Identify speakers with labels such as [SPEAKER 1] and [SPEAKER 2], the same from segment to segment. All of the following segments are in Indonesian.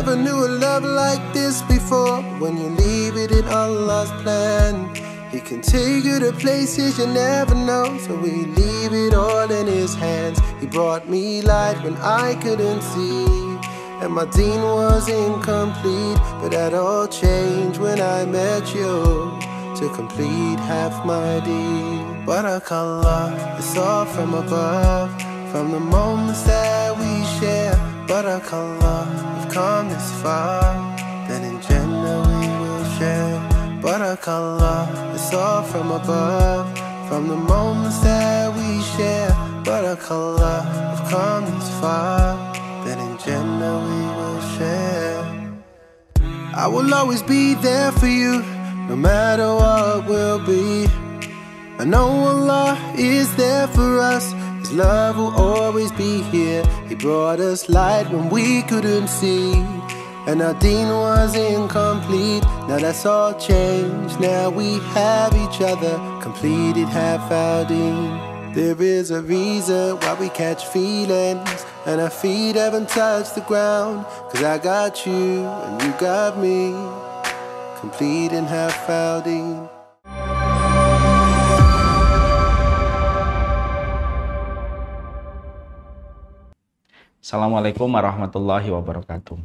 [SPEAKER 1] Never knew a love like this before. When you leave it in Allah's plan, He can take you to places you never know. So we leave it all in His hands. He brought me light when I couldn't see. And my dean was incomplete, but that all changed when I met you to complete half my deed. Barakallah, it's all from above, from the moments that we share. Barakallah, come this far, then in gender we will share But color It's all from above, from the moments that we share buttercolor. We've come this far, then in gender we will share. I will always be there for you, no matter what will be. I know Allah is there for us love will always be here. He brought us light when we couldn't see. And our dean was incomplete. Now that's all changed. Now we have each other. Completed half our dean. There is a reason why we catch feelings. And our feet haven't touched the ground. Cause I got you and you got me. Completing half our dean.
[SPEAKER 2] Assalamualaikum warahmatullahi wabarakatuh.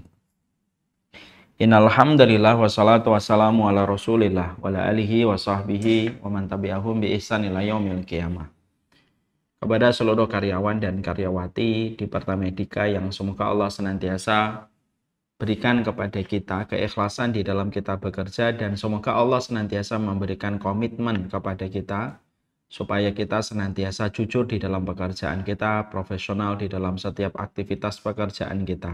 [SPEAKER 2] Innalhamdulillah wassalatu wassalamu ala rasulillah wa ala alihi wa sahbihi wa man tabi'ahum bi ihsan ila yaumil qiyamah. Kepada seluruh karyawan dan karyawati di Pertamedika yang semoga Allah senantiasa berikan kepada kita keikhlasan di dalam kita bekerja dan semoga Allah senantiasa memberikan komitmen kepada kita supaya kita senantiasa jujur di dalam pekerjaan kita, profesional di dalam setiap aktivitas pekerjaan kita.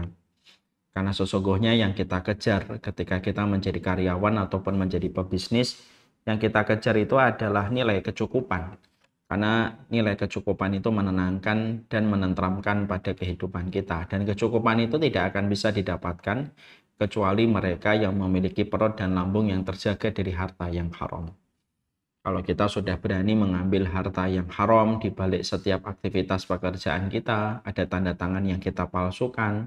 [SPEAKER 2] Karena sesungguhnya yang kita kejar ketika kita menjadi karyawan ataupun menjadi pebisnis, yang kita kejar itu adalah nilai kecukupan. Karena nilai kecukupan itu menenangkan dan menentramkan pada kehidupan kita. Dan kecukupan itu tidak akan bisa didapatkan kecuali mereka yang memiliki perut dan lambung yang terjaga dari harta yang haram. Kalau kita sudah berani mengambil harta yang haram di balik setiap aktivitas pekerjaan kita, ada tanda tangan yang kita palsukan,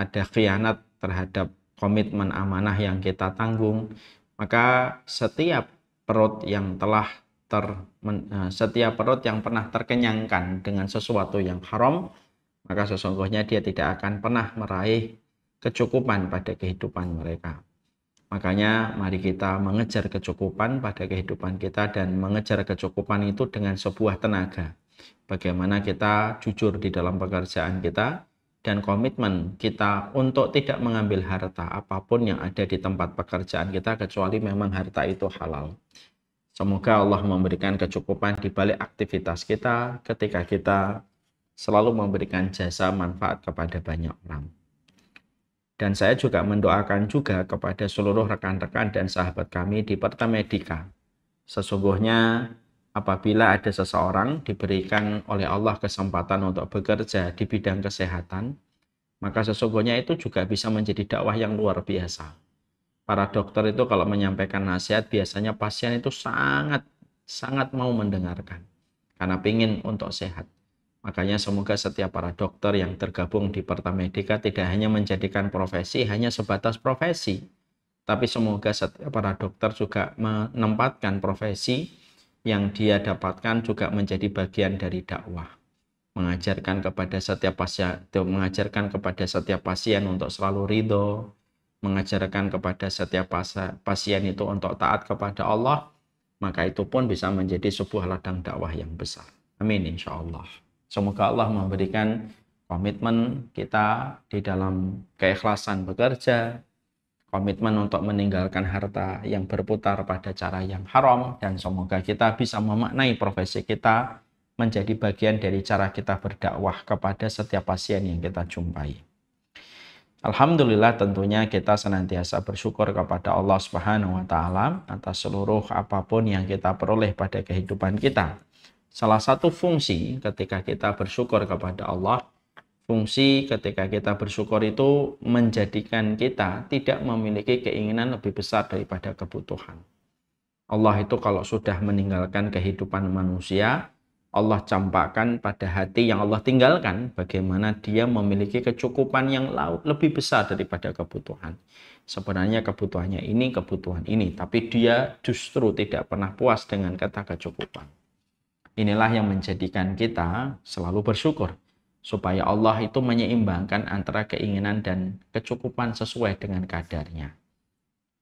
[SPEAKER 2] ada khianat terhadap komitmen amanah yang kita tanggung, maka setiap perut yang telah ter, e, setiap perut yang pernah terkenyangkan dengan sesuatu yang haram, maka sesungguhnya dia tidak akan pernah meraih kecukupan pada kehidupan mereka. Makanya mari kita mengejar kecukupan pada kehidupan kita dan mengejar kecukupan itu dengan sebuah tenaga. Bagaimana kita jujur di dalam pekerjaan kita dan komitmen kita untuk tidak mengambil harta apapun yang ada di tempat pekerjaan kita kecuali memang harta itu halal. Semoga Allah memberikan kecukupan di balik aktivitas kita ketika kita selalu memberikan jasa manfaat kepada banyak orang. Dan saya juga mendoakan juga kepada seluruh rekan-rekan dan sahabat kami di Pertamedika. Sesungguhnya apabila ada seseorang diberikan oleh Allah kesempatan untuk bekerja di bidang kesehatan, maka sesungguhnya itu juga bisa menjadi dakwah yang luar biasa. Para dokter itu kalau menyampaikan nasihat biasanya pasien itu sangat sangat mau mendengarkan karena pingin untuk sehat. Makanya semoga setiap para dokter yang tergabung di Pertamedika tidak hanya menjadikan profesi hanya sebatas profesi, tapi semoga setiap para dokter juga menempatkan profesi yang dia dapatkan juga menjadi bagian dari dakwah. Mengajarkan kepada setiap pasien, mengajarkan kepada setiap pasien untuk selalu ridho, mengajarkan kepada setiap pasien itu untuk taat kepada Allah, maka itu pun bisa menjadi sebuah ladang dakwah yang besar. Amin insya Allah. Semoga Allah memberikan komitmen kita di dalam keikhlasan bekerja, komitmen untuk meninggalkan harta yang berputar pada cara yang haram, dan semoga kita bisa memaknai profesi kita menjadi bagian dari cara kita berdakwah kepada setiap pasien yang kita jumpai. Alhamdulillah tentunya kita senantiasa bersyukur kepada Allah Subhanahu wa taala atas seluruh apapun yang kita peroleh pada kehidupan kita salah satu fungsi ketika kita bersyukur kepada Allah, fungsi ketika kita bersyukur itu menjadikan kita tidak memiliki keinginan lebih besar daripada kebutuhan. Allah itu kalau sudah meninggalkan kehidupan manusia, Allah campakkan pada hati yang Allah tinggalkan bagaimana dia memiliki kecukupan yang laut lebih besar daripada kebutuhan. Sebenarnya kebutuhannya ini, kebutuhan ini, tapi dia justru tidak pernah puas dengan kata kecukupan. Inilah yang menjadikan kita selalu bersyukur supaya Allah itu menyeimbangkan antara keinginan dan kecukupan sesuai dengan kadarnya.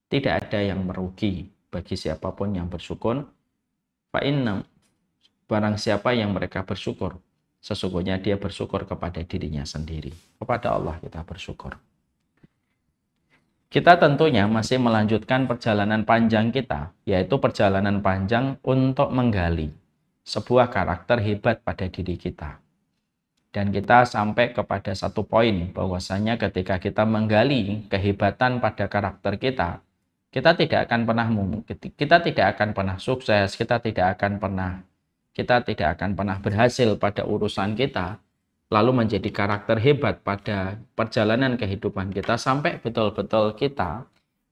[SPEAKER 2] Tidak ada yang merugi bagi siapapun yang bersyukur. Fa barang siapa yang mereka bersyukur, sesungguhnya dia bersyukur kepada dirinya sendiri. Kepada Allah kita bersyukur. Kita tentunya masih melanjutkan perjalanan panjang kita, yaitu perjalanan panjang untuk menggali sebuah karakter hebat pada diri kita. Dan kita sampai kepada satu poin bahwasanya ketika kita menggali kehebatan pada karakter kita, kita tidak akan pernah kita tidak akan pernah sukses, kita tidak akan pernah kita tidak akan pernah berhasil pada urusan kita, lalu menjadi karakter hebat pada perjalanan kehidupan kita sampai betul-betul kita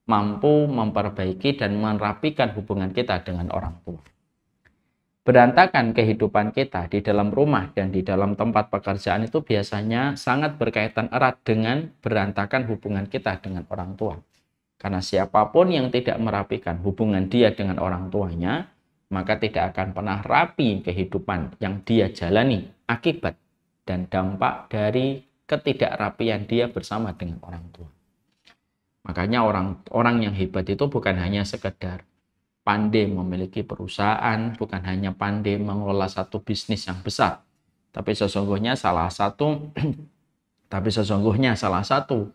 [SPEAKER 2] mampu memperbaiki dan merapikan hubungan kita dengan orang tua berantakan kehidupan kita di dalam rumah dan di dalam tempat pekerjaan itu biasanya sangat berkaitan erat dengan berantakan hubungan kita dengan orang tua. Karena siapapun yang tidak merapikan hubungan dia dengan orang tuanya, maka tidak akan pernah rapi kehidupan yang dia jalani akibat dan dampak dari ketidakrapian dia bersama dengan orang tua. Makanya orang orang yang hebat itu bukan hanya sekedar pandai memiliki perusahaan, bukan hanya pandai mengelola satu bisnis yang besar, tapi sesungguhnya salah satu tapi sesungguhnya salah satu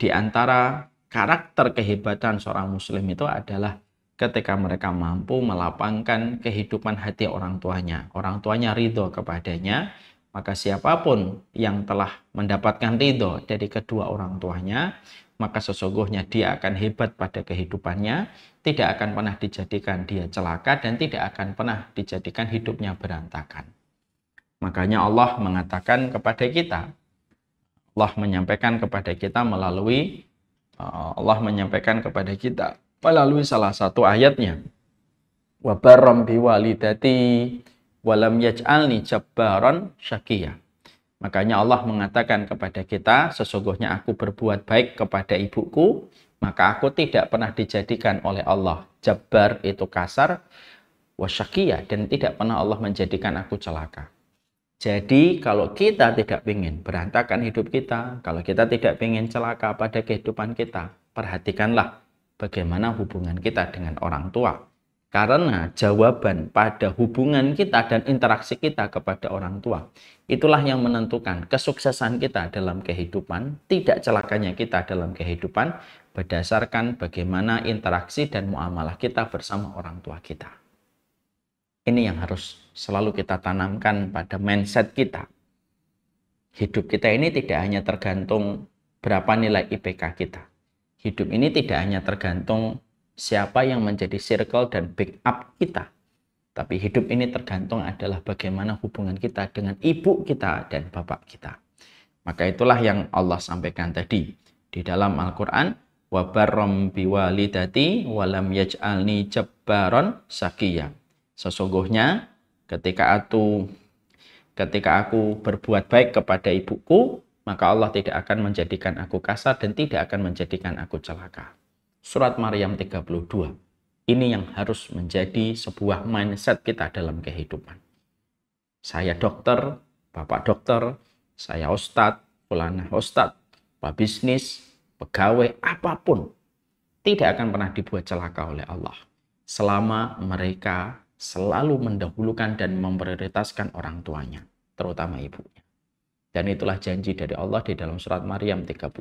[SPEAKER 2] di antara karakter kehebatan seorang muslim itu adalah ketika mereka mampu melapangkan kehidupan hati orang tuanya. Orang tuanya ridho kepadanya, maka siapapun yang telah mendapatkan ridho dari kedua orang tuanya, maka sesungguhnya dia akan hebat pada kehidupannya, tidak akan pernah dijadikan dia celaka dan tidak akan pernah dijadikan hidupnya berantakan. Makanya Allah mengatakan kepada kita, Allah menyampaikan kepada kita melalui uh, Allah menyampaikan kepada kita melalui salah satu ayatnya. wa barram biwalidati walam yaj'alni jabbaron syakiyah. Makanya Allah mengatakan kepada kita, sesungguhnya aku berbuat baik kepada ibuku, maka aku tidak pernah dijadikan oleh Allah. Jabbar itu kasar, wasyakiyah, dan tidak pernah Allah menjadikan aku celaka. Jadi kalau kita tidak ingin berantakan hidup kita, kalau kita tidak ingin celaka pada kehidupan kita, perhatikanlah bagaimana hubungan kita dengan orang tua karena jawaban pada hubungan kita dan interaksi kita kepada orang tua itulah yang menentukan kesuksesan kita dalam kehidupan, tidak celakanya kita dalam kehidupan berdasarkan bagaimana interaksi dan muamalah kita bersama orang tua kita. Ini yang harus selalu kita tanamkan pada mindset kita. Hidup kita ini tidak hanya tergantung berapa nilai IPK kita. Hidup ini tidak hanya tergantung siapa yang menjadi circle dan backup kita. Tapi hidup ini tergantung adalah bagaimana hubungan kita dengan ibu kita dan bapak kita. Maka itulah yang Allah sampaikan tadi di dalam Al-Qur'an Wabarrom biwalidati walam yaj'alni jabbaron sakiya. Sesungguhnya ketika aku ketika aku berbuat baik kepada ibuku, maka Allah tidak akan menjadikan aku kasar dan tidak akan menjadikan aku celaka surat Maryam 32. Ini yang harus menjadi sebuah mindset kita dalam kehidupan. Saya dokter, bapak dokter, saya ustadz, ustad, ustadz, pebisnis, pegawai, apapun. Tidak akan pernah dibuat celaka oleh Allah. Selama mereka selalu mendahulukan dan memprioritaskan orang tuanya, terutama ibunya. Dan itulah janji dari Allah di dalam surat Maryam 32.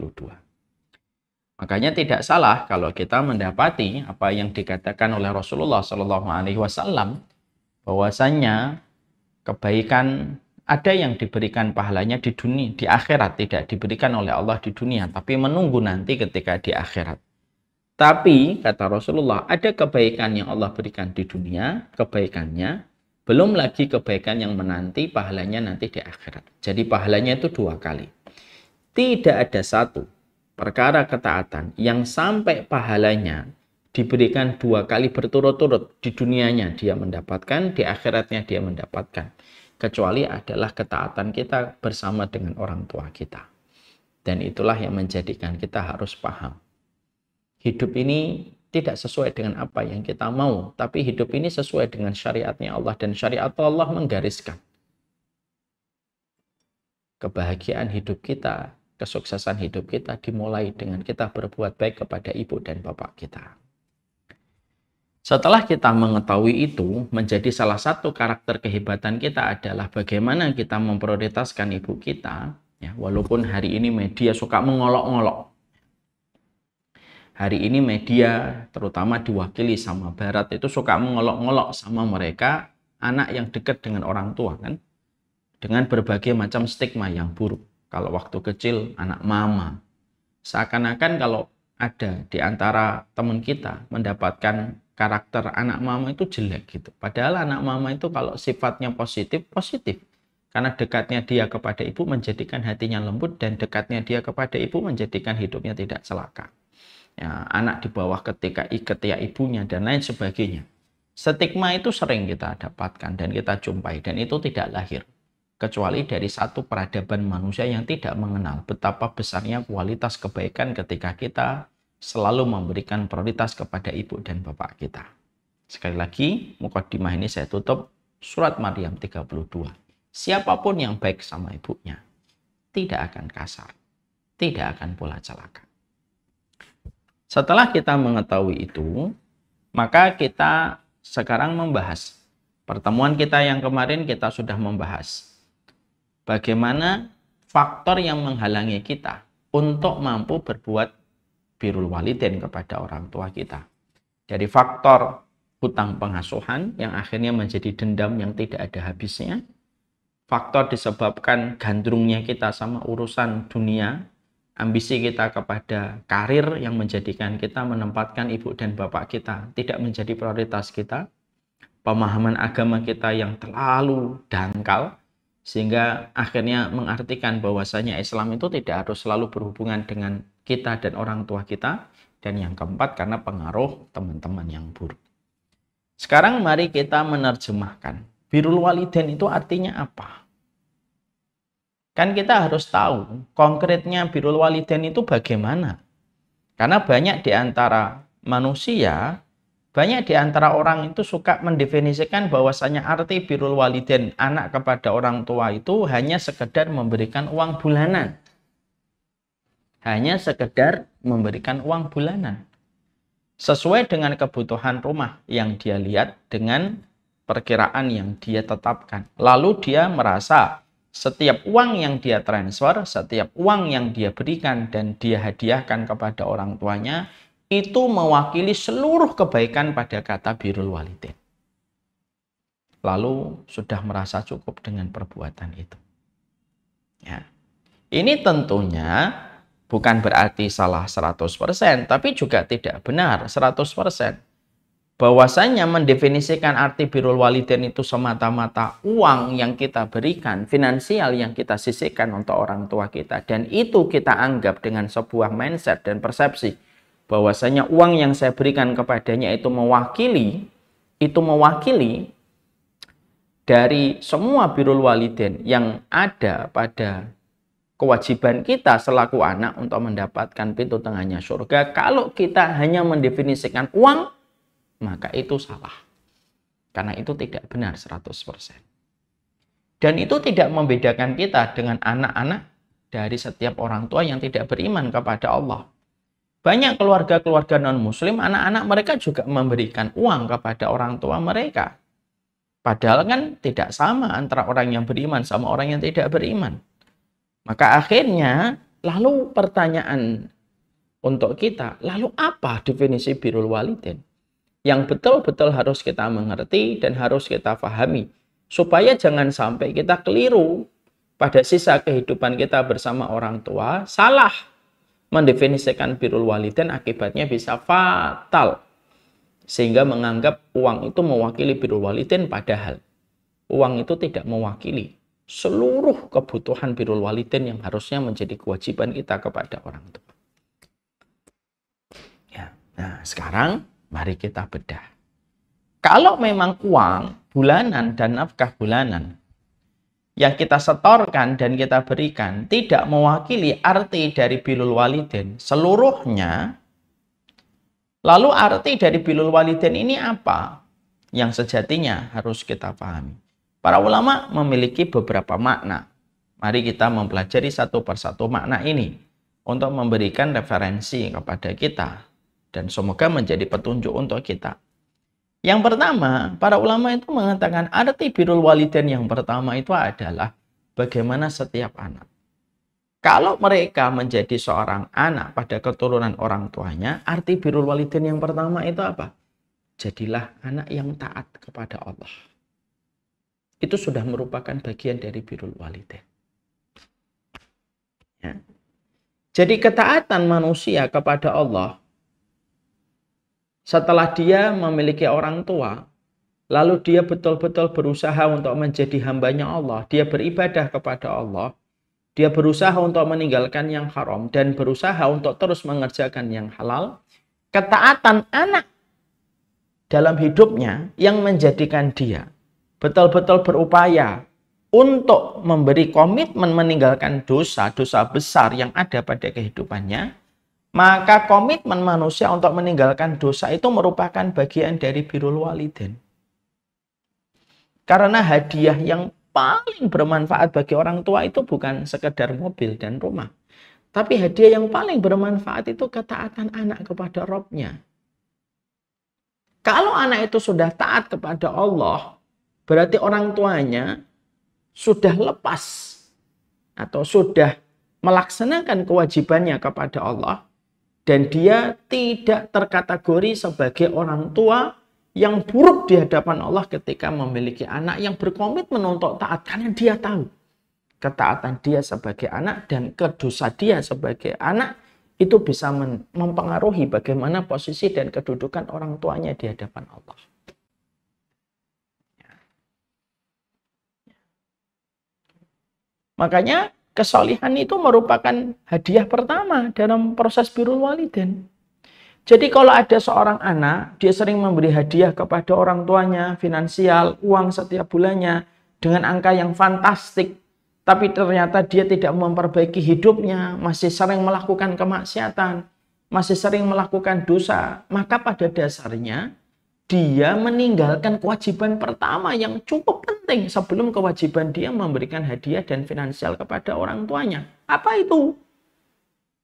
[SPEAKER 2] Makanya tidak salah kalau kita mendapati apa yang dikatakan oleh Rasulullah Shallallahu Alaihi Wasallam bahwasanya kebaikan ada yang diberikan pahalanya di dunia di akhirat tidak diberikan oleh Allah di dunia tapi menunggu nanti ketika di akhirat. Tapi kata Rasulullah ada kebaikan yang Allah berikan di dunia kebaikannya belum lagi kebaikan yang menanti pahalanya nanti di akhirat. Jadi pahalanya itu dua kali. Tidak ada satu perkara ketaatan yang sampai pahalanya diberikan dua kali berturut-turut di dunianya dia mendapatkan, di akhiratnya dia mendapatkan. Kecuali adalah ketaatan kita bersama dengan orang tua kita. Dan itulah yang menjadikan kita harus paham. Hidup ini tidak sesuai dengan apa yang kita mau, tapi hidup ini sesuai dengan syariatnya Allah dan syariat Allah menggariskan kebahagiaan hidup kita kesuksesan hidup kita dimulai dengan kita berbuat baik kepada ibu dan bapak kita. Setelah kita mengetahui itu, menjadi salah satu karakter kehebatan kita adalah bagaimana kita memprioritaskan ibu kita, ya, walaupun hari ini media suka mengolok-olok. Hari ini media, terutama diwakili sama Barat, itu suka mengolok-olok sama mereka anak yang dekat dengan orang tua, kan? Dengan berbagai macam stigma yang buruk kalau waktu kecil anak mama. Seakan-akan kalau ada di antara teman kita mendapatkan karakter anak mama itu jelek gitu. Padahal anak mama itu kalau sifatnya positif, positif. Karena dekatnya dia kepada ibu menjadikan hatinya lembut dan dekatnya dia kepada ibu menjadikan hidupnya tidak celaka. Ya, anak di bawah ketika ya ibunya dan lain sebagainya. Stigma itu sering kita dapatkan dan kita jumpai dan itu tidak lahir kecuali hmm. dari satu peradaban manusia yang tidak mengenal betapa besarnya kualitas kebaikan ketika kita selalu memberikan prioritas kepada ibu dan bapak kita. Sekali lagi, Mukadimah ini saya tutup surat Maryam 32. Siapapun yang baik sama ibunya tidak akan kasar, tidak akan pula celaka. Setelah kita mengetahui itu, maka kita sekarang membahas pertemuan kita yang kemarin kita sudah membahas bagaimana faktor yang menghalangi kita untuk mampu berbuat birul walidin kepada orang tua kita. Dari faktor hutang pengasuhan yang akhirnya menjadi dendam yang tidak ada habisnya, faktor disebabkan gandrungnya kita sama urusan dunia, ambisi kita kepada karir yang menjadikan kita menempatkan ibu dan bapak kita tidak menjadi prioritas kita, pemahaman agama kita yang terlalu dangkal, sehingga akhirnya mengartikan bahwasanya Islam itu tidak harus selalu berhubungan dengan kita dan orang tua kita dan yang keempat karena pengaruh teman-teman yang buruk. Sekarang mari kita menerjemahkan. Birul waliden itu artinya apa? Kan kita harus tahu konkretnya birul waliden itu bagaimana. Karena banyak di antara manusia banyak di antara orang itu suka mendefinisikan bahwasanya arti birul waliden anak kepada orang tua itu hanya sekedar memberikan uang bulanan. Hanya sekedar memberikan uang bulanan. Sesuai dengan kebutuhan rumah yang dia lihat dengan perkiraan yang dia tetapkan. Lalu dia merasa setiap uang yang dia transfer, setiap uang yang dia berikan dan dia hadiahkan kepada orang tuanya itu mewakili seluruh kebaikan pada kata birul walidin. Lalu sudah merasa cukup dengan perbuatan itu. Ya. Ini tentunya bukan berarti salah 100%, tapi juga tidak benar 100%. Bahwasanya mendefinisikan arti birul walidin itu semata-mata uang yang kita berikan, finansial yang kita sisihkan untuk orang tua kita. Dan itu kita anggap dengan sebuah mindset dan persepsi bahwasanya uang yang saya berikan kepadanya itu mewakili itu mewakili dari semua birul waliden yang ada pada kewajiban kita selaku anak untuk mendapatkan pintu tengahnya surga kalau kita hanya mendefinisikan uang maka itu salah karena itu tidak benar 100% dan itu tidak membedakan kita dengan anak-anak dari setiap orang tua yang tidak beriman kepada Allah banyak keluarga-keluarga non-muslim, anak-anak mereka juga memberikan uang kepada orang tua mereka. Padahal kan tidak sama antara orang yang beriman sama orang yang tidak beriman. Maka akhirnya, lalu pertanyaan untuk kita, lalu apa definisi birul walidin? Yang betul-betul harus kita mengerti dan harus kita pahami. Supaya jangan sampai kita keliru pada sisa kehidupan kita bersama orang tua, salah mendefinisikan birul walidain akibatnya bisa fatal sehingga menganggap uang itu mewakili birul walidain padahal uang itu tidak mewakili seluruh kebutuhan birul walidain yang harusnya menjadi kewajiban kita kepada orang tua. Ya. Nah, sekarang mari kita bedah. Kalau memang uang bulanan dan nafkah bulanan yang kita setorkan dan kita berikan tidak mewakili arti dari bilul Walidin seluruhnya. Lalu arti dari bilul Walidin ini apa? Yang sejatinya harus kita pahami. Para ulama memiliki beberapa makna. Mari kita mempelajari satu persatu makna ini untuk memberikan referensi kepada kita dan semoga menjadi petunjuk untuk kita. Yang pertama, para ulama itu mengatakan arti birul walidain yang pertama itu adalah bagaimana setiap anak. Kalau mereka menjadi seorang anak pada keturunan orang tuanya, arti birul walidain yang pertama itu apa? Jadilah anak yang taat kepada Allah. Itu sudah merupakan bagian dari birul walidain. Ya. Jadi ketaatan manusia kepada Allah setelah dia memiliki orang tua, lalu dia betul-betul berusaha untuk menjadi hambanya Allah, dia beribadah kepada Allah, dia berusaha untuk meninggalkan yang haram dan berusaha untuk terus mengerjakan yang halal, ketaatan anak dalam hidupnya yang menjadikan dia betul-betul berupaya untuk memberi komitmen meninggalkan dosa-dosa besar yang ada pada kehidupannya, maka komitmen manusia untuk meninggalkan dosa itu merupakan bagian dari birul waliden. Karena hadiah yang paling bermanfaat bagi orang tua itu bukan sekedar mobil dan rumah. Tapi hadiah yang paling bermanfaat itu ketaatan anak kepada Robnya. Kalau anak itu sudah taat kepada Allah, berarti orang tuanya sudah lepas atau sudah melaksanakan kewajibannya kepada Allah dan dia tidak terkategori sebagai orang tua yang buruk di hadapan Allah ketika memiliki anak yang berkomitmen untuk taat karena dia tahu ketaatan dia sebagai anak dan kedosa dia sebagai anak itu bisa mempengaruhi bagaimana posisi dan kedudukan orang tuanya di hadapan Allah. Ya. Ya. Makanya kesolihan itu merupakan hadiah pertama dalam proses biru waliden. Jadi kalau ada seorang anak, dia sering memberi hadiah kepada orang tuanya, finansial, uang setiap bulannya, dengan angka yang fantastik. Tapi ternyata dia tidak memperbaiki hidupnya, masih sering melakukan kemaksiatan, masih sering melakukan dosa. Maka pada dasarnya, dia meninggalkan kewajiban pertama yang cukup penting sebelum kewajiban dia memberikan hadiah dan finansial kepada orang tuanya. Apa itu?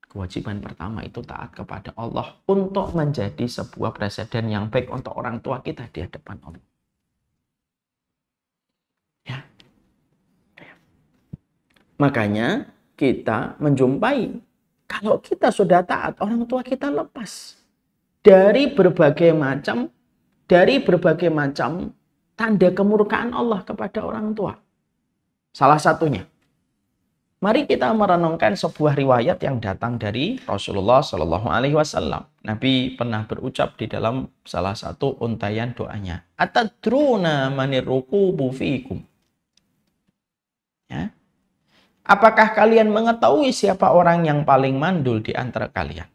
[SPEAKER 2] Kewajiban pertama itu taat kepada Allah untuk menjadi sebuah presiden yang baik untuk orang tua kita di hadapan Allah. Ya. Makanya kita menjumpai kalau kita sudah taat, orang tua kita lepas dari berbagai macam dari berbagai macam tanda kemurkaan Allah kepada orang tua. Salah satunya. Mari kita merenungkan sebuah riwayat yang datang dari Rasulullah Shallallahu Alaihi Wasallam. Nabi pernah berucap di dalam salah satu untayan doanya, "Atadruna maniruku bufikum." Ya. Apakah kalian mengetahui siapa orang yang paling mandul di antara kalian?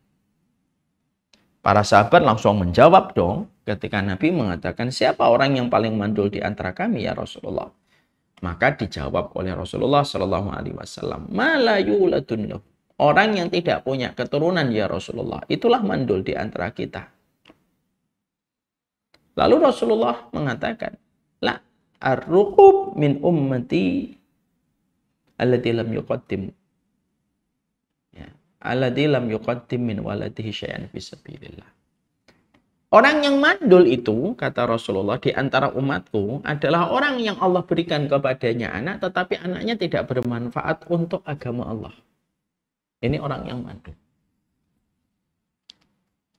[SPEAKER 2] Para sahabat langsung menjawab dong ketika Nabi mengatakan siapa orang yang paling mandul di antara kami ya Rasulullah. Maka dijawab oleh Rasulullah Shallallahu Alaihi Wasallam, malayuladun Orang yang tidak punya keturunan ya Rasulullah, itulah mandul di antara kita. Lalu Rasulullah mengatakan, La arruqub min ummati allati lam alladzi lam yuqaddim min waladihi syai'an fi Orang yang mandul itu, kata Rasulullah, di antara umatku adalah orang yang Allah berikan kepadanya anak, tetapi anaknya tidak bermanfaat untuk agama Allah. Ini orang yang mandul.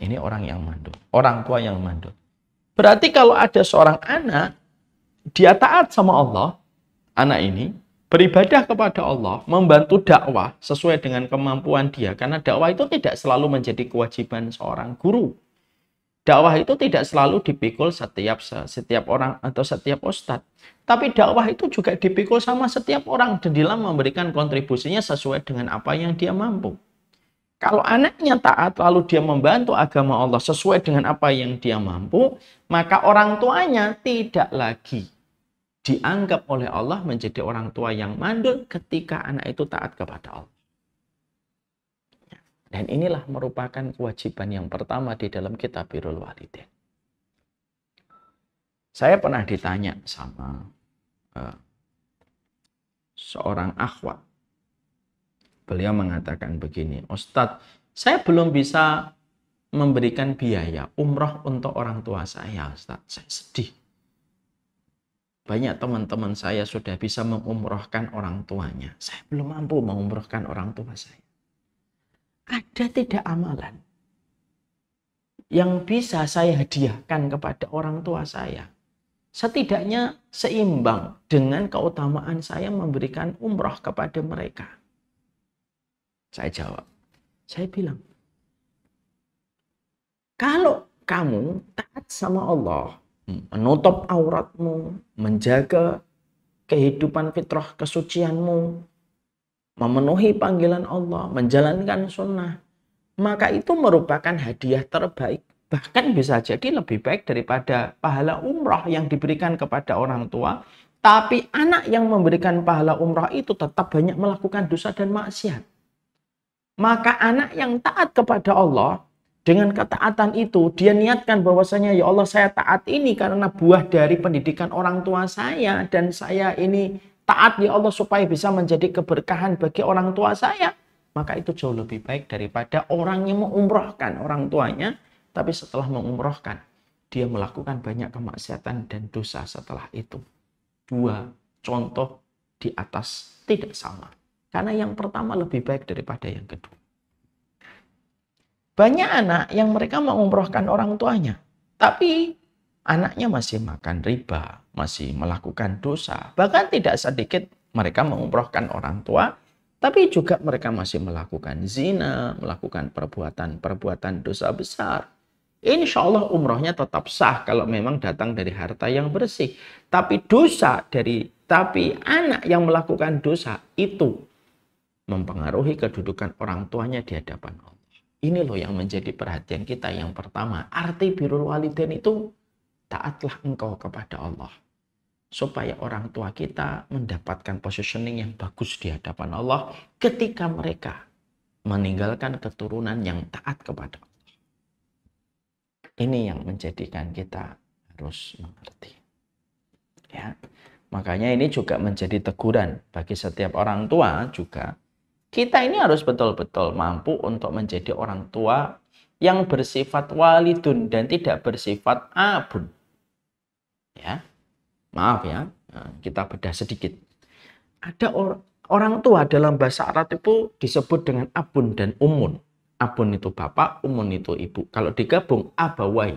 [SPEAKER 2] Ini orang yang mandul. Orang tua yang mandul. Berarti kalau ada seorang anak, dia taat sama Allah, anak ini, Beribadah kepada Allah membantu dakwah sesuai dengan kemampuan dia karena dakwah itu tidak selalu menjadi kewajiban seorang guru. Dakwah itu tidak selalu dipikul setiap setiap orang atau setiap ustadz. Tapi dakwah itu juga dipikul sama setiap orang dan dalam memberikan kontribusinya sesuai dengan apa yang dia mampu. Kalau anaknya taat lalu dia membantu agama Allah sesuai dengan apa yang dia mampu, maka orang tuanya tidak lagi dianggap oleh Allah menjadi orang tua yang mandul ketika anak itu taat kepada Allah. Dan inilah merupakan kewajiban yang pertama di dalam kitab Birul Walidin. Saya pernah ditanya sama uh, seorang akhwat. Beliau mengatakan begini, Ustadz, saya belum bisa memberikan biaya umroh untuk orang tua saya, Ustadz. Saya sedih banyak teman-teman saya sudah bisa mengumrohkan orang tuanya. Saya belum mampu mengumrohkan orang tua saya. Ada tidak amalan yang bisa saya hadiahkan kepada orang tua saya? Setidaknya seimbang dengan keutamaan saya memberikan umroh kepada mereka. Saya jawab, saya bilang, kalau kamu taat sama Allah, menutup auratmu, menjaga kehidupan fitrah kesucianmu, memenuhi panggilan Allah, menjalankan sunnah, maka itu merupakan hadiah terbaik. Bahkan bisa jadi lebih baik daripada pahala umroh yang diberikan kepada orang tua. Tapi anak yang memberikan pahala umroh itu tetap banyak melakukan dosa dan maksiat. Maka anak yang taat kepada Allah dengan ketaatan itu, dia niatkan bahwasanya ya Allah saya taat ini karena buah dari pendidikan orang tua saya dan saya ini taat ya Allah supaya bisa menjadi keberkahan bagi orang tua saya. Maka itu jauh lebih baik daripada orang yang mengumrohkan orang tuanya, tapi setelah mengumrohkan dia melakukan banyak kemaksiatan dan dosa setelah itu. Dua contoh di atas tidak sama. Karena yang pertama lebih baik daripada yang kedua. Banyak anak yang mereka mengumrohkan orang tuanya, tapi anaknya masih makan riba, masih melakukan dosa. Bahkan tidak sedikit mereka mengumrohkan orang tua, tapi juga mereka masih melakukan zina, melakukan perbuatan-perbuatan dosa besar. Insya Allah umrohnya tetap sah kalau memang datang dari harta yang bersih. Tapi dosa dari tapi anak yang melakukan dosa itu mempengaruhi kedudukan orang tuanya di hadapan Allah. Ini loh yang menjadi perhatian kita yang pertama. Arti birul walidain itu taatlah engkau kepada Allah. Supaya orang tua kita mendapatkan positioning yang bagus di hadapan Allah ketika mereka meninggalkan keturunan yang taat kepada Allah. Ini yang menjadikan kita harus mengerti. Ya. Makanya ini juga menjadi teguran bagi setiap orang tua juga kita ini harus betul-betul mampu untuk menjadi orang tua yang bersifat walidun dan tidak bersifat abun. Ya. Maaf ya, eh, kita bedah sedikit. Ada or orang tua dalam bahasa Arab itu disebut dengan abun dan umun. Abun itu bapak, umun itu ibu. Kalau digabung abawai,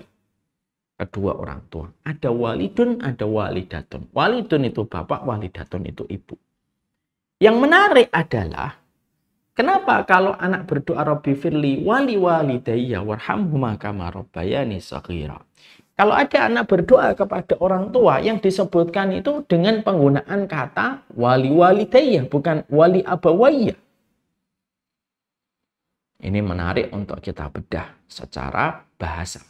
[SPEAKER 2] kedua orang tua. Ada walidun, ada walidatun. Walidun itu bapak, walidatun itu ibu. Yang menarik adalah Kenapa kalau anak berdoa Robbi firli wali wali daya warhamhuma kama rabbayani sakira Kalau ada anak berdoa kepada orang tua yang disebutkan itu dengan penggunaan kata wali wali daya bukan wali abawaya. Ini menarik untuk kita bedah secara bahasa.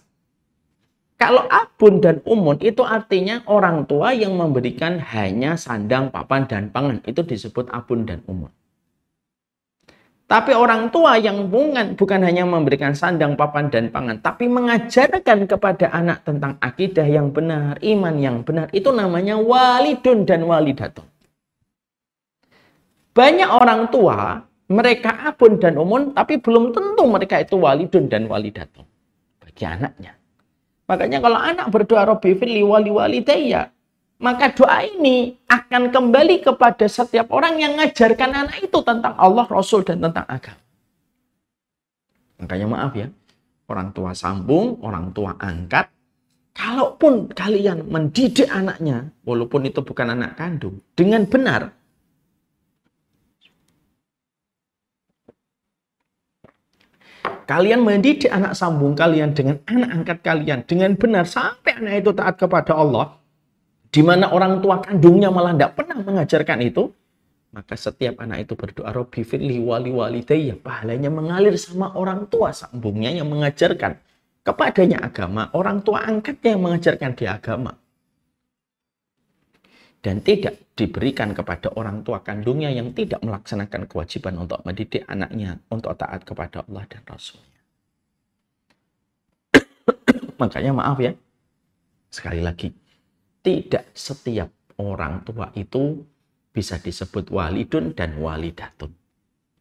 [SPEAKER 2] Kalau abun dan umun itu artinya orang tua yang memberikan hanya sandang, papan, dan pangan. Itu disebut abun dan umun. Tapi orang tua yang bukan, bukan hanya memberikan sandang, papan, dan pangan, tapi mengajarkan kepada anak tentang akidah yang benar, iman yang benar, itu namanya walidun dan walidatun. Banyak orang tua, mereka abun dan umun, tapi belum tentu mereka itu walidun dan walidatun bagi anaknya. Makanya kalau anak berdoa Robi fili wali daya maka doa ini akan kembali kepada setiap orang yang mengajarkan anak itu tentang Allah, Rasul, dan tentang agama. Makanya maaf ya, orang tua sambung, orang tua angkat, kalaupun kalian mendidik anaknya, walaupun itu bukan anak kandung, dengan benar, kalian mendidik anak sambung kalian dengan anak angkat kalian dengan benar sampai anak itu taat kepada Allah, di mana orang tua kandungnya malah tidak pernah mengajarkan itu, maka setiap anak itu berdoa Robi firli wali walidayya pahalanya mengalir sama orang tua sambungnya yang mengajarkan kepadanya agama orang tua angkatnya yang mengajarkan dia agama dan tidak diberikan kepada orang tua kandungnya yang tidak melaksanakan kewajiban untuk mendidik anaknya untuk taat kepada Allah dan Rasulnya makanya maaf ya sekali lagi tidak setiap orang tua itu bisa disebut walidun dan walidatun.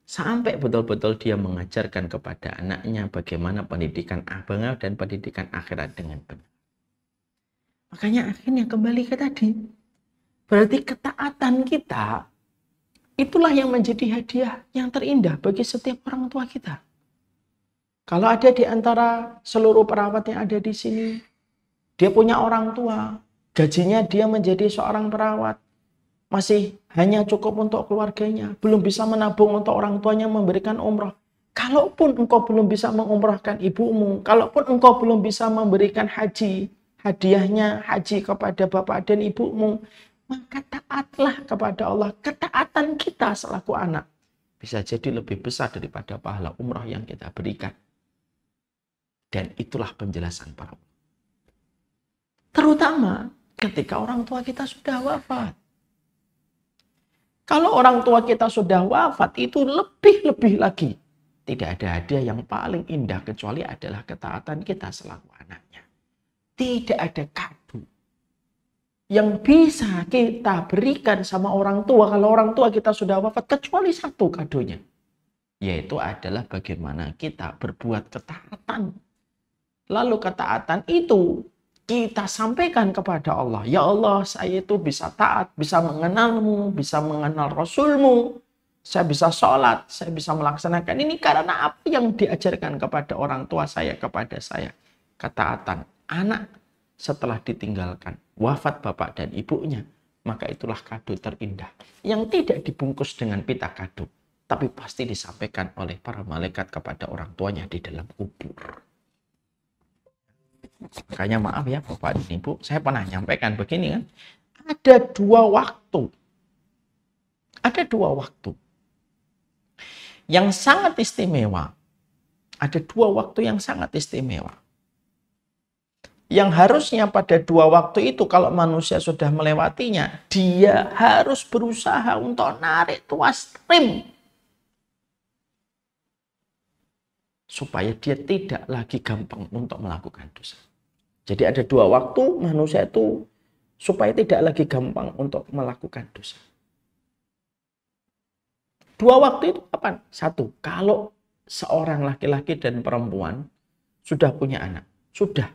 [SPEAKER 2] Sampai betul-betul dia mengajarkan kepada anaknya bagaimana pendidikan agama dan pendidikan akhirat dengan benar. Makanya akhirnya kembali ke tadi. Berarti ketaatan kita itulah yang menjadi hadiah yang terindah bagi setiap orang tua kita. Kalau ada di antara seluruh perawat yang ada di sini, dia punya orang tua Gajinya dia menjadi seorang perawat. Masih hanya cukup untuk keluarganya. Belum bisa menabung untuk orang tuanya memberikan umroh. Kalaupun engkau belum bisa mengumrohkan ibumu, kalaupun engkau belum bisa memberikan haji, hadiahnya haji kepada bapak dan ibumu, maka taatlah kepada Allah. Ketaatan kita selaku anak bisa jadi lebih besar daripada pahala umroh yang kita berikan. Dan itulah penjelasan para Terutama ketika orang tua kita sudah wafat. Kalau orang tua kita sudah wafat itu lebih-lebih lagi. Tidak ada hadiah yang paling indah kecuali adalah ketaatan kita selaku anaknya. Tidak ada kado yang bisa kita berikan sama orang tua kalau orang tua kita sudah wafat kecuali satu kadonya. Yaitu adalah bagaimana kita berbuat ketaatan. Lalu ketaatan itu kita sampaikan kepada Allah, "Ya Allah, saya itu bisa taat, bisa mengenalmu, bisa mengenal Rasulmu, saya bisa sholat, saya bisa melaksanakan ini karena apa yang diajarkan kepada orang tua saya, kepada saya, ketaatan anak setelah ditinggalkan wafat bapak dan ibunya, maka itulah kado terindah yang tidak dibungkus dengan pita kado, tapi pasti disampaikan oleh para malaikat kepada orang tuanya di dalam kubur." Makanya maaf ya Bapak dan Ibu, saya pernah nyampaikan begini kan. Ada dua waktu. Ada dua waktu. Yang sangat istimewa. Ada dua waktu yang sangat istimewa. Yang harusnya pada dua waktu itu kalau manusia sudah melewatinya, dia harus berusaha untuk narik tuas rem supaya dia tidak lagi gampang untuk melakukan dosa. Jadi ada dua waktu manusia itu supaya tidak lagi gampang untuk melakukan dosa. Dua waktu itu apa? Satu, kalau seorang laki-laki dan perempuan sudah punya anak, sudah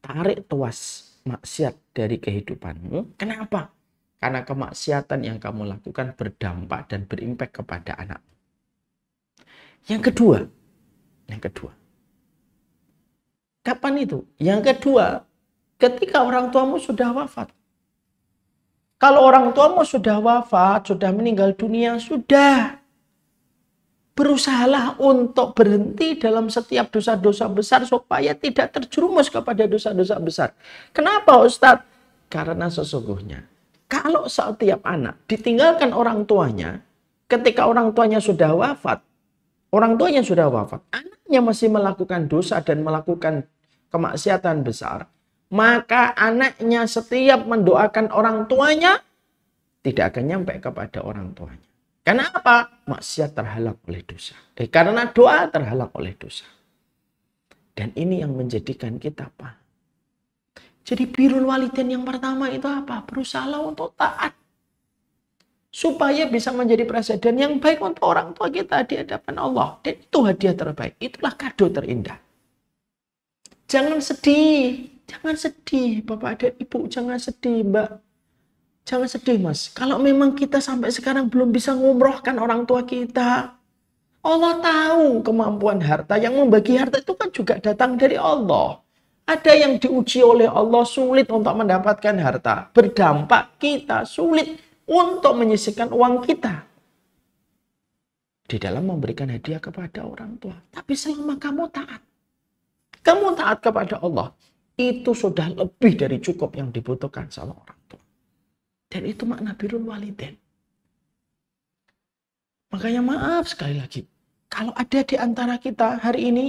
[SPEAKER 2] tarik tuas maksiat dari kehidupanmu. Kenapa? Karena kemaksiatan yang kamu lakukan berdampak dan berimpak kepada anak. Yang kedua, yang kedua, Kapan itu? Yang kedua, ketika orang tuamu sudah wafat. Kalau orang tuamu sudah wafat, sudah meninggal dunia, sudah. Berusahalah untuk berhenti dalam setiap dosa-dosa besar supaya tidak terjerumus kepada dosa-dosa besar. Kenapa Ustadz? Karena sesungguhnya, kalau setiap anak ditinggalkan orang tuanya, ketika orang tuanya sudah wafat, Orang tuanya sudah wafat, anaknya masih melakukan dosa dan melakukan kemaksiatan besar, maka anaknya setiap mendoakan orang tuanya tidak akan nyampe kepada orang tuanya. Karena apa? Maksiat terhalang oleh dosa. Eh, karena doa terhalang oleh dosa. Dan ini yang menjadikan kita apa? Jadi birul walidin yang pertama itu apa? Berusaha untuk taat supaya bisa menjadi presiden yang baik untuk orang tua kita di hadapan Allah. Dan itu hadiah terbaik. Itulah kado terindah. Jangan sedih. Jangan sedih, Bapak dan Ibu. Jangan sedih, Mbak. Jangan sedih, Mas. Kalau memang kita sampai sekarang belum bisa ngumrohkan orang tua kita, Allah tahu kemampuan harta. Yang membagi harta itu kan juga datang dari Allah. Ada yang diuji oleh Allah sulit untuk mendapatkan harta. Berdampak kita sulit untuk menyisihkan uang kita di dalam memberikan hadiah kepada orang tua. Tapi selama kamu taat, kamu taat kepada Allah, itu sudah lebih dari cukup yang dibutuhkan sama orang tua. Dan itu makna birul waliden. Makanya maaf sekali lagi, kalau ada di antara kita hari ini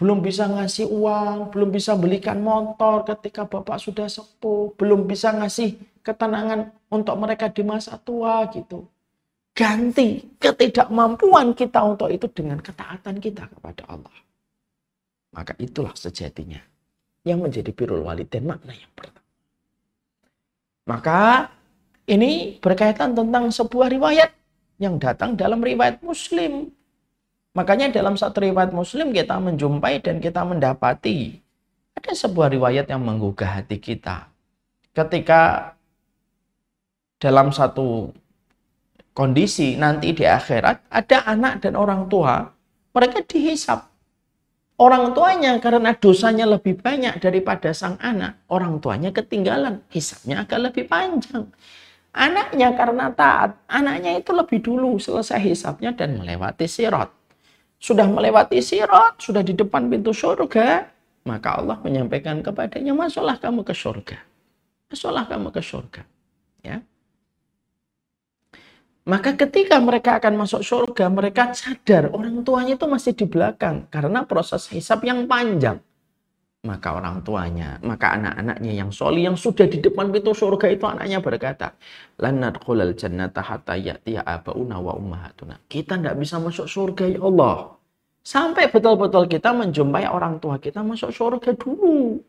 [SPEAKER 2] belum bisa ngasih uang, belum bisa belikan motor ketika bapak sudah sepuh, belum bisa ngasih ketenangan untuk mereka di masa tua gitu. Ganti ketidakmampuan kita untuk itu dengan ketaatan kita kepada Allah. Maka itulah sejatinya yang menjadi birul wali dan makna yang pertama. Maka ini berkaitan tentang sebuah riwayat yang datang dalam riwayat Muslim. Makanya dalam satu riwayat Muslim kita menjumpai dan kita mendapati ada sebuah riwayat yang menggugah hati kita. Ketika dalam satu kondisi nanti di akhirat ada anak dan orang tua mereka dihisap orang tuanya karena dosanya lebih banyak daripada sang anak orang tuanya ketinggalan hisapnya agak lebih panjang anaknya karena taat anaknya itu lebih dulu selesai hisapnya dan melewati sirot sudah melewati sirot sudah di depan pintu surga maka Allah menyampaikan kepadanya masuklah kamu ke surga masuklah kamu ke surga ya maka ketika mereka akan masuk surga, mereka sadar orang tuanya itu masih di belakang karena proses hisap yang panjang. Maka orang tuanya, maka anak-anaknya yang soli yang sudah di depan pintu surga itu anaknya berkata, Lanat kholal jannata hatta ya'tiya abauna wa ummahatuna. Kita tidak bisa masuk surga ya Allah. Sampai betul-betul kita menjumpai orang tua kita masuk surga dulu.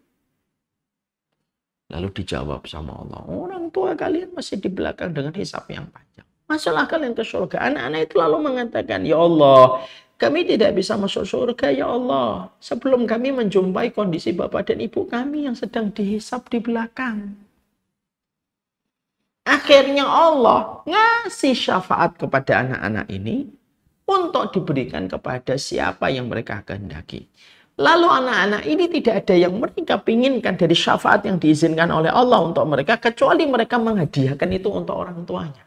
[SPEAKER 2] Lalu dijawab sama Allah, orang tua kalian masih di belakang dengan hisap yang panjang. Masalah kalian ke surga. Anak-anak itu lalu mengatakan, Ya Allah, kami tidak bisa masuk surga, Ya Allah. Sebelum kami menjumpai kondisi Bapak dan Ibu kami yang sedang dihisap di belakang. Akhirnya Allah ngasih syafaat kepada anak-anak ini untuk diberikan kepada siapa yang mereka kehendaki. Lalu anak-anak ini tidak ada yang mereka pinginkan dari syafaat yang diizinkan oleh Allah untuk mereka kecuali mereka menghadiahkan itu untuk orang tuanya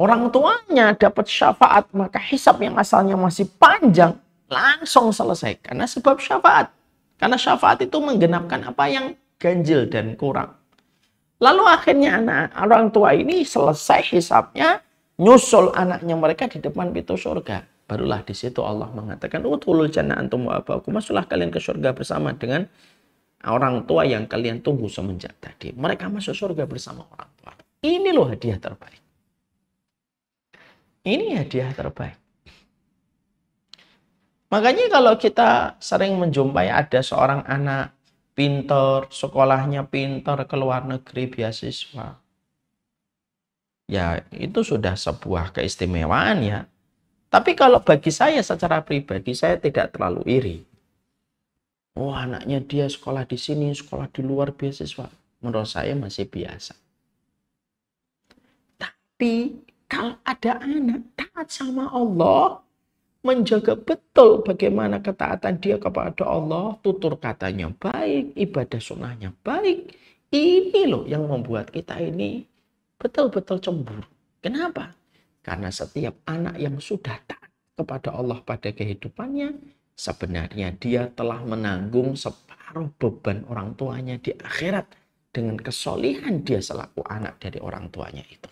[SPEAKER 2] orang tuanya dapat syafaat, maka hisap yang asalnya masih panjang langsung selesai karena sebab syafaat. Karena syafaat itu menggenapkan apa yang ganjil dan kurang. Lalu akhirnya anak orang tua ini selesai hisapnya, nyusul anaknya mereka di depan pintu surga. Barulah di situ Allah mengatakan, "Utulul jannah antum wa abakum." Masuklah kalian ke surga bersama dengan orang tua yang kalian tunggu semenjak tadi. Mereka masuk surga bersama orang tua. Ini loh hadiah terbaik. Ini hadiah terbaik. Makanya kalau kita sering menjumpai ada seorang anak pintar, sekolahnya pintar, ke luar negeri beasiswa. Ya, itu sudah sebuah keistimewaan ya. Tapi kalau bagi saya secara pribadi, saya tidak terlalu iri. Wah, oh, anaknya dia sekolah di sini, sekolah di luar beasiswa. Menurut saya masih biasa. Tapi kalau ada anak taat sama Allah, menjaga betul bagaimana ketaatan dia kepada Allah, tutur katanya baik, ibadah sunnahnya baik. Ini loh yang membuat kita ini betul-betul cemburu. Kenapa? Karena setiap anak yang sudah taat kepada Allah pada kehidupannya, sebenarnya dia telah menanggung separuh beban orang tuanya di akhirat dengan kesolihan dia selaku anak dari orang tuanya itu.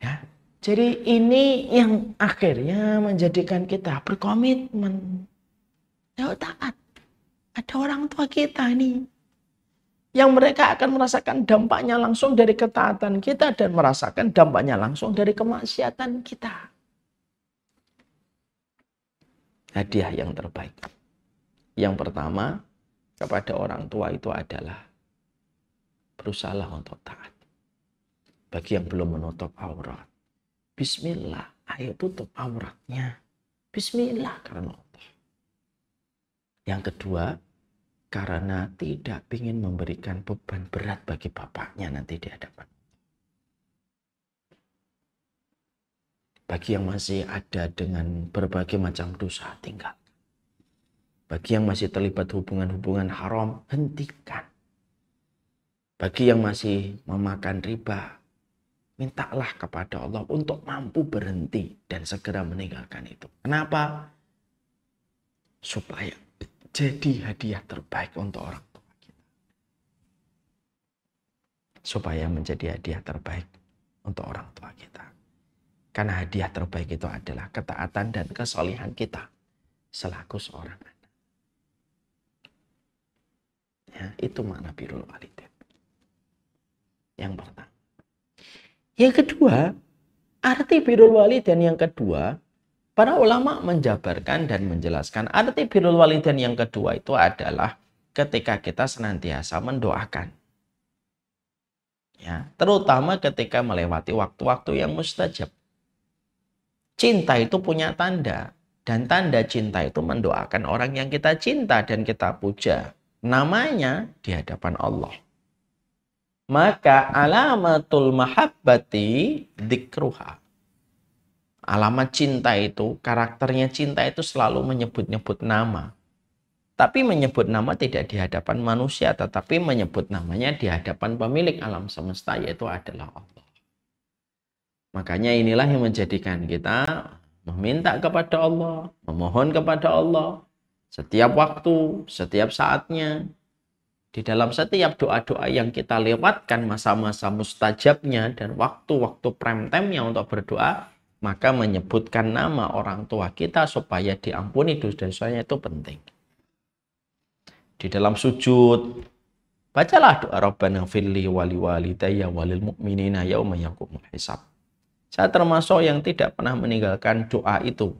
[SPEAKER 2] Ya. Jadi ini yang akhirnya menjadikan kita berkomitmen. Jauh ya, taat. Ada orang tua kita nih. Yang mereka akan merasakan dampaknya langsung dari ketaatan kita dan merasakan dampaknya langsung dari kemaksiatan kita. Hadiah yang terbaik. Yang pertama, kepada orang tua itu adalah berusaha untuk taat bagi yang belum menutup aurat. Bismillah, ayo tutup
[SPEAKER 1] auratnya.
[SPEAKER 2] Bismillah karena Allah. Yang kedua, karena tidak ingin memberikan beban berat bagi bapaknya nanti di hadapan. Bagi yang masih ada dengan berbagai macam dosa, tinggal. Bagi yang masih terlibat hubungan-hubungan haram, hentikan. Bagi yang masih memakan riba, mintalah kepada Allah untuk mampu berhenti dan segera meninggalkan itu. Kenapa? Supaya jadi hadiah terbaik untuk orang tua kita. Supaya menjadi hadiah terbaik untuk orang tua kita. Karena hadiah terbaik itu adalah ketaatan dan kesolehan kita selaku seorang anak. Ya, itu makna birul walidin. Yang pertama. Yang kedua, arti birrul walidain yang kedua, para ulama menjabarkan dan menjelaskan arti birrul walidain yang kedua itu adalah ketika kita senantiasa mendoakan. Ya, terutama ketika melewati waktu-waktu yang mustajab. Cinta itu punya tanda dan tanda cinta itu mendoakan orang yang kita cinta dan kita puja. Namanya di hadapan Allah maka alamatul mahabbati dikruha. Alamat cinta itu, karakternya cinta itu selalu menyebut-nyebut nama. Tapi menyebut nama tidak di hadapan manusia, tetapi menyebut namanya di hadapan pemilik alam semesta, yaitu adalah Allah. Makanya inilah yang menjadikan kita meminta kepada Allah, memohon kepada Allah, setiap waktu, setiap saatnya, di dalam setiap doa-doa yang kita lewatkan masa-masa mustajabnya dan waktu-waktu prime time-nya untuk berdoa, maka menyebutkan nama orang tua kita supaya diampuni dosa-dosanya itu penting. Di dalam sujud, bacalah doa Rabbana fili wali walidayya walil mu'minina yaum yakumul hisab. Saya termasuk yang tidak pernah meninggalkan doa itu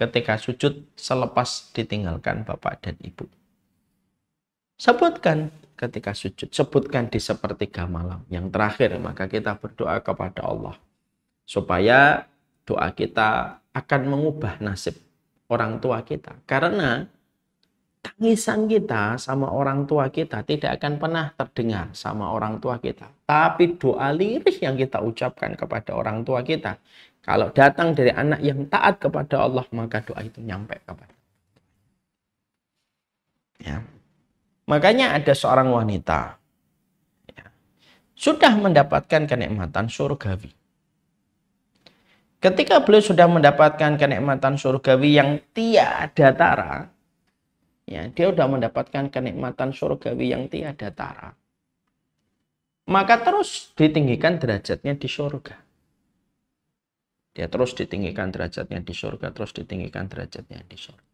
[SPEAKER 2] ketika sujud selepas ditinggalkan bapak dan ibu. Sebutkan ketika sujud, sebutkan di sepertiga malam. Yang terakhir, maka kita berdoa kepada Allah supaya doa kita akan mengubah nasib orang tua kita. Karena tangisan kita sama orang tua kita tidak akan pernah terdengar sama orang tua kita. Tapi doa lirih yang kita ucapkan kepada orang tua kita, kalau datang dari anak yang taat kepada Allah, maka doa itu nyampe kepada. Ya. Makanya ada seorang wanita ya, sudah mendapatkan kenikmatan surgawi. Ketika beliau sudah mendapatkan kenikmatan surgawi yang tiada tara, ya dia sudah mendapatkan kenikmatan surgawi yang tiada tara. Maka terus ditinggikan derajatnya di surga. Dia terus ditinggikan derajatnya di surga, terus ditinggikan derajatnya di surga.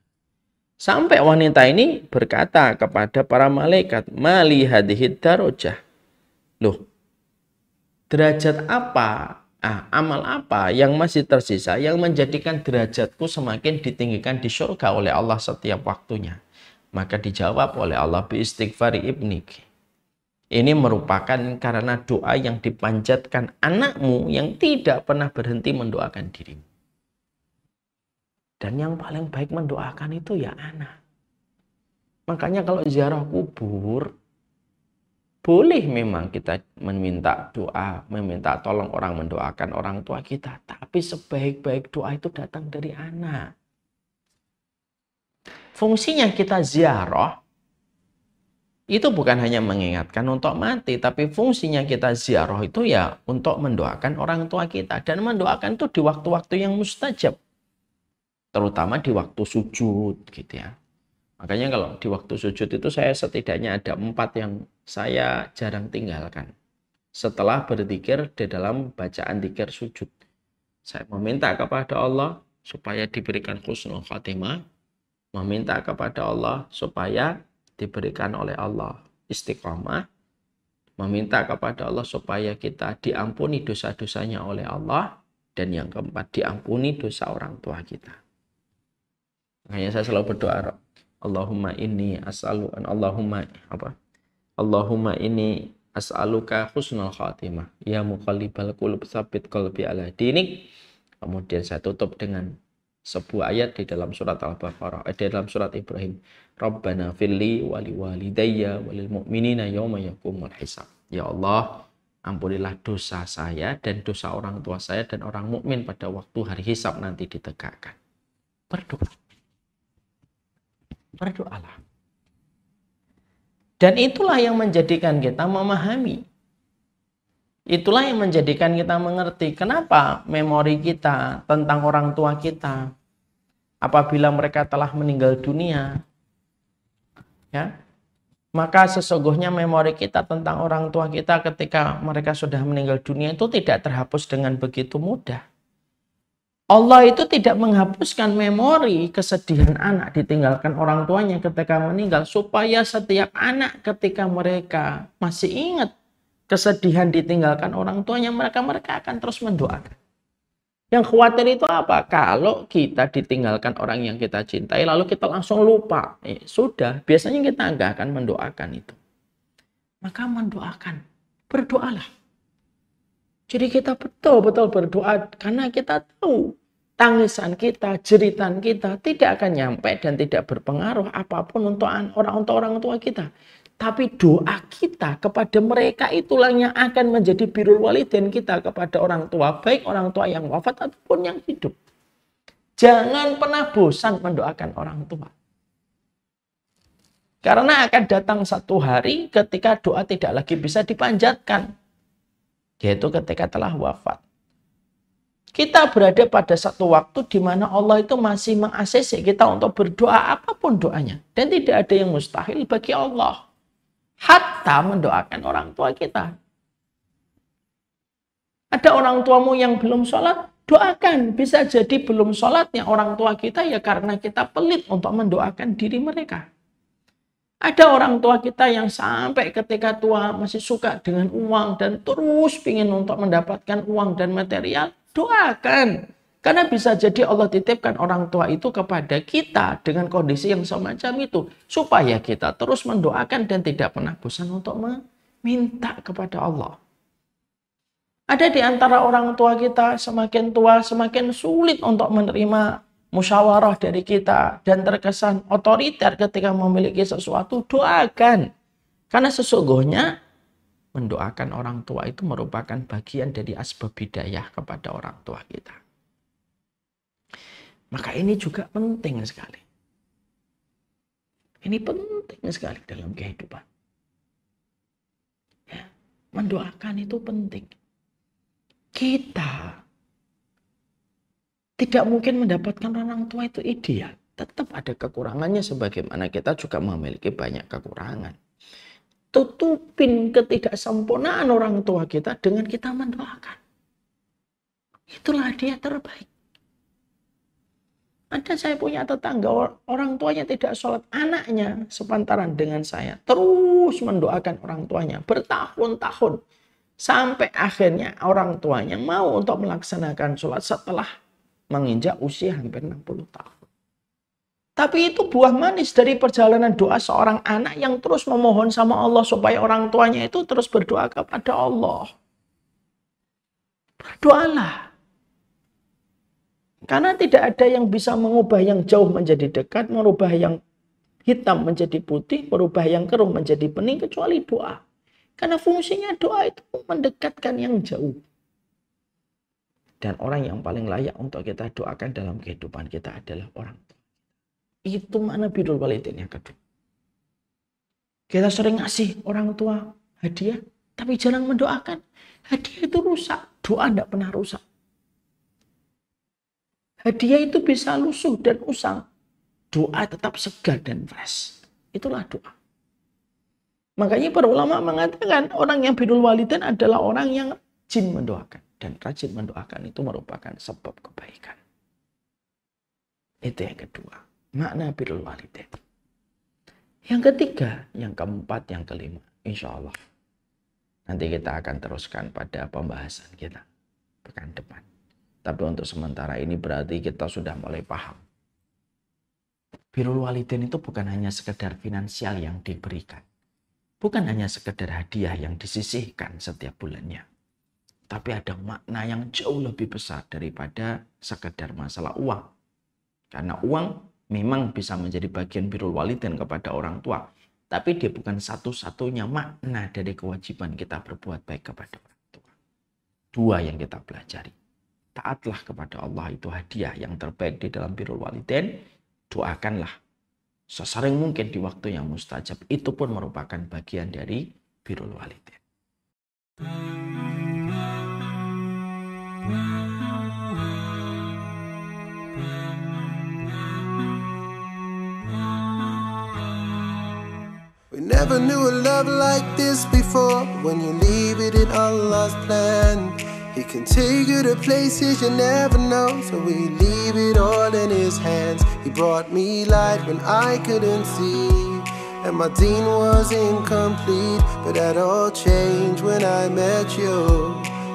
[SPEAKER 2] Sampai wanita ini berkata kepada para malaikat, Mali hadihid darojah. Loh, derajat apa, ah, amal apa yang masih tersisa yang menjadikan derajatku semakin ditinggikan di surga oleh Allah setiap waktunya? Maka dijawab oleh Allah bi istighfari ibnik. Ini merupakan karena doa yang dipanjatkan anakmu yang tidak pernah berhenti mendoakan dirimu. Dan yang paling baik mendoakan itu ya anak. Makanya kalau ziarah kubur, boleh memang kita meminta doa, meminta tolong orang mendoakan orang tua kita. Tapi sebaik-baik doa itu datang dari anak. Fungsinya kita ziarah, itu bukan hanya mengingatkan untuk mati, tapi fungsinya kita ziarah itu ya untuk mendoakan orang tua kita dan mendoakan itu di waktu-waktu yang mustajab terutama di waktu sujud gitu ya. Makanya kalau di waktu sujud itu saya setidaknya ada empat yang saya jarang tinggalkan. Setelah berzikir di dalam bacaan zikir sujud. Saya meminta kepada Allah supaya diberikan khusnul khatimah. Meminta kepada Allah supaya diberikan oleh Allah istiqomah. Meminta kepada Allah supaya kita diampuni dosa-dosanya oleh Allah. Dan yang keempat diampuni dosa orang tua kita. Makanya saya selalu berdoa, Allahumma ini as'alu an Allahumma apa? Allahumma ini as'aluka husnul khatimah. Ya muqallibal qulub sabit qalbi ala dinik. Kemudian saya tutup dengan sebuah ayat di dalam surat Al-Baqarah, eh, di dalam surat Ibrahim. Rabbana filli wali walidayya walil mu'minina yawma yakumul hisab. Ya Allah, ampunilah dosa saya dan dosa orang tua saya dan orang mukmin pada waktu hari hisab nanti ditegakkan. Berdoa berdoalah. Dan itulah yang menjadikan kita memahami. Itulah yang menjadikan kita mengerti kenapa memori kita tentang orang tua kita apabila mereka telah meninggal dunia. Ya. Maka sesungguhnya memori kita tentang orang tua kita ketika mereka sudah meninggal dunia itu tidak terhapus dengan begitu mudah. Allah itu tidak menghapuskan memori kesedihan anak ditinggalkan orang tuanya ketika meninggal supaya setiap anak ketika mereka masih ingat kesedihan ditinggalkan orang tuanya mereka mereka akan terus mendoakan. Yang khawatir itu apa? Kalau kita ditinggalkan orang yang kita cintai lalu kita langsung lupa. Eh, sudah, biasanya kita enggak akan mendoakan itu. Maka mendoakan, berdoalah. Jadi kita betul-betul berdoa karena kita tahu tangisan kita, jeritan kita tidak akan nyampe dan tidak berpengaruh apapun untuk orang untuk orang tua kita. Tapi doa kita kepada mereka itulah yang akan menjadi birul waliden kita kepada orang tua, baik orang tua yang wafat ataupun yang hidup. Jangan pernah bosan mendoakan orang tua. Karena akan datang satu hari ketika doa tidak lagi bisa dipanjatkan. Yaitu ketika telah wafat. Kita berada pada satu waktu di mana Allah itu masih mengacc kita untuk berdoa apapun doanya. Dan tidak ada yang mustahil bagi Allah. Hatta mendoakan orang tua kita. Ada orang tuamu yang belum sholat, doakan. Bisa jadi belum sholatnya orang tua kita ya karena kita pelit untuk mendoakan diri mereka. Ada orang tua kita yang sampai ketika tua masih suka dengan uang dan terus ingin untuk mendapatkan uang dan material. Doakan. Karena bisa jadi Allah titipkan orang tua itu kepada kita dengan kondisi yang semacam itu. Supaya kita terus mendoakan dan tidak pernah bosan untuk meminta kepada Allah. Ada di antara orang tua kita semakin tua semakin sulit untuk menerima musyawarah dari kita dan terkesan otoriter ketika memiliki sesuatu doakan. Karena sesungguhnya mendoakan orang tua itu merupakan bagian dari asbab bidayah kepada orang tua kita. Maka ini juga penting sekali. Ini penting sekali dalam kehidupan. Ya, mendoakan itu penting. Kita tidak mungkin mendapatkan orang tua itu ideal. Tetap ada kekurangannya sebagaimana kita juga memiliki banyak kekurangan tutupin ketidaksempurnaan orang tua kita dengan kita mendoakan. Itulah dia terbaik. Ada saya punya tetangga orang tuanya tidak sholat anaknya sepantaran dengan saya terus mendoakan orang tuanya bertahun-tahun sampai akhirnya orang tuanya mau untuk melaksanakan sholat setelah menginjak usia hampir 60 tahun. Tapi itu buah manis dari perjalanan doa seorang anak yang terus memohon sama Allah supaya orang tuanya itu terus berdoa kepada Allah. Berdoalah. Karena tidak ada yang bisa mengubah yang jauh menjadi dekat, merubah yang hitam menjadi putih, merubah yang keruh menjadi pening kecuali doa. Karena fungsinya doa itu mendekatkan yang jauh. Dan orang yang paling layak untuk kita doakan dalam kehidupan kita adalah orang itu mana bidul walidain yang kedua. Kita sering ngasih orang tua hadiah, tapi jarang mendoakan. Hadiah itu rusak, doa tidak pernah rusak. Hadiah itu bisa lusuh dan usang. Doa tetap segar dan fresh. Itulah doa. Makanya para ulama mengatakan orang yang bidul walidain adalah orang yang jin mendoakan. Dan rajin mendoakan itu merupakan sebab kebaikan. Itu yang kedua makna birrul walidain. Yang ketiga, yang keempat, yang kelima. Insya Allah. Nanti kita akan teruskan pada pembahasan kita pekan depan. Tapi untuk sementara ini berarti kita sudah mulai paham. Birul walidain itu bukan hanya sekedar finansial yang diberikan. Bukan hanya sekedar hadiah yang disisihkan setiap bulannya. Tapi ada makna yang jauh lebih besar daripada sekedar masalah uang. Karena uang memang bisa menjadi bagian birul walidin kepada orang tua, tapi dia bukan satu-satunya makna dari kewajiban kita berbuat baik kepada orang tua. Dua yang kita pelajari. Taatlah kepada Allah itu hadiah yang terbaik di dalam birul walidin. Doakanlah sesering mungkin di waktu yang mustajab. Itu pun merupakan bagian dari birul walidain.
[SPEAKER 1] Never knew a love like this before. When you leave it in Allah's plan, He can take you to places you never know. So we leave it all in His hands. He brought me light when I couldn't see. And my dean was incomplete, but that all changed when I met you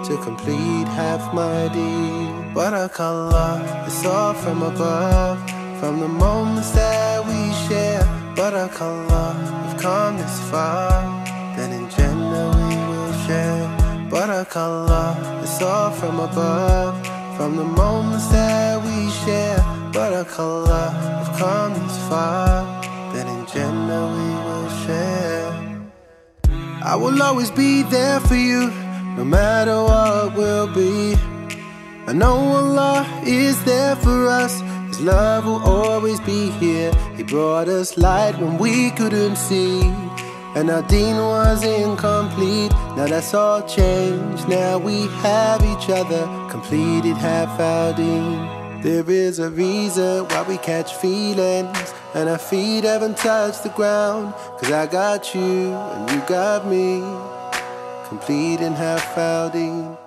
[SPEAKER 1] to complete half my deed. Barakallah, it's all from above, from the moments that we share. Barakallah come this far, then in gender we will share But Barakallah, it's all from above From the moments that we share but Barakallah, we've come this far Then in gender we will share I will always be there for you No matter what will be I know Allah is there for us his love will always be here. He brought us light when we couldn't see. And our dean was incomplete. Now that's all changed. Now we have each other. Completed half our dean. There is a reason why we catch feelings. And our feet haven't touched the ground. Cause I got you and you got me. Completing half our dean.